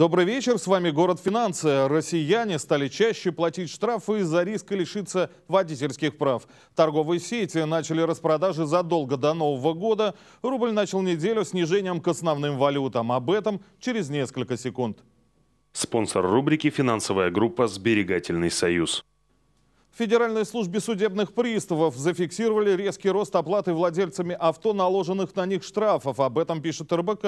Добрый вечер, с вами «Город финансы». Россияне стали чаще платить штрафы из-за риска лишиться водительских прав. Торговые сети начали распродажи задолго до Нового года. Рубль начал неделю снижением к основным валютам. Об этом через несколько секунд. Спонсор рубрики «Финансовая группа «Сберегательный союз». Федеральной службе судебных приставов зафиксировали резкий рост оплаты владельцами авто, наложенных на них штрафов. Об этом пишет РБК.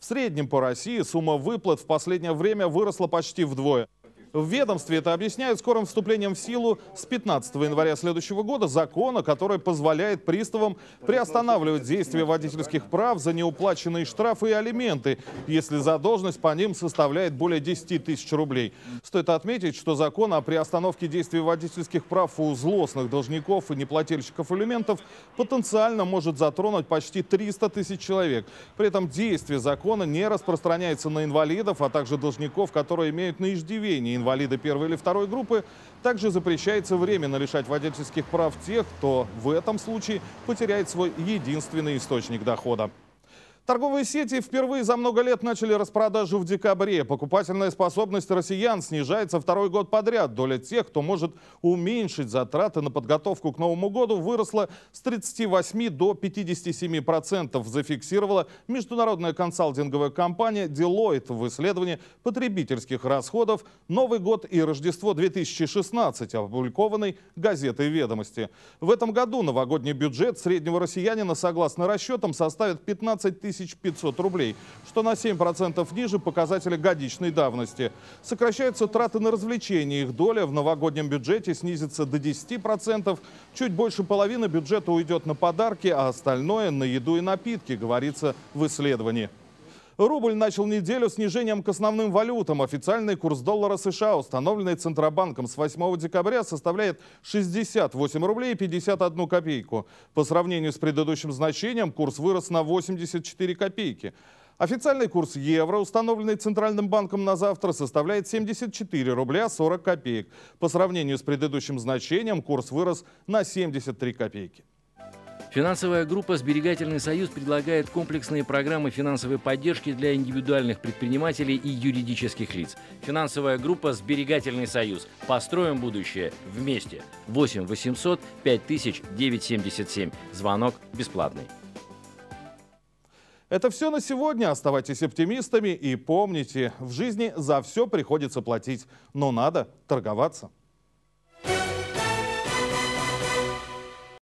В среднем по России сумма выплат в последнее время выросла почти вдвое. В ведомстве это объясняют скорым вступлением в силу с 15 января следующего года закона, который позволяет приставам приостанавливать действие водительских прав за неуплаченные штрафы и алименты, если задолженность по ним составляет более 10 тысяч рублей. Стоит отметить, что закон о приостановке действия водительских прав у злостных должников и неплательщиков элементов потенциально может затронуть почти 300 тысяч человек. При этом действие закона не распространяется на инвалидов, а также должников, которые имеют на иждивении инвалиды первой или второй группы, также запрещается временно лишать водительских прав тех, кто в этом случае потеряет свой единственный источник дохода. Торговые сети впервые за много лет начали распродажу в декабре. Покупательная способность россиян снижается второй год подряд. Доля тех, кто может уменьшить затраты на подготовку к Новому году, выросла с 38 до 57 процентов, зафиксировала международная консалтинговая компания Deloitte в исследовании потребительских расходов «Новый год и Рождество 2016», опубликованной газетой «Ведомости». В этом году новогодний бюджет среднего россиянина, согласно расчетам, составит 15 тысяч 500 рублей, что на 7% ниже показателя годичной давности. Сокращаются траты на развлечения. Их доля в новогоднем бюджете снизится до 10%. Чуть больше половины бюджета уйдет на подарки, а остальное на еду и напитки, говорится в исследовании. Рубль начал неделю снижением к основным валютам. Официальный курс доллара США, установленный Центробанком с 8 декабря, составляет 68 рублей 51 копейку. По сравнению с предыдущим значением курс вырос на 84 копейки. Официальный курс евро, установленный Центральным банком на завтра, составляет 74 рубля 40 копеек. По сравнению с предыдущим значением курс вырос на 73 копейки. Финансовая группа «Сберегательный союз» предлагает комплексные программы финансовой поддержки для индивидуальных предпринимателей и юридических лиц. Финансовая группа «Сберегательный союз». Построим будущее вместе. 8 800 5000 977. Звонок бесплатный. Это все на сегодня. Оставайтесь оптимистами и помните, в жизни за все приходится платить, но надо торговаться.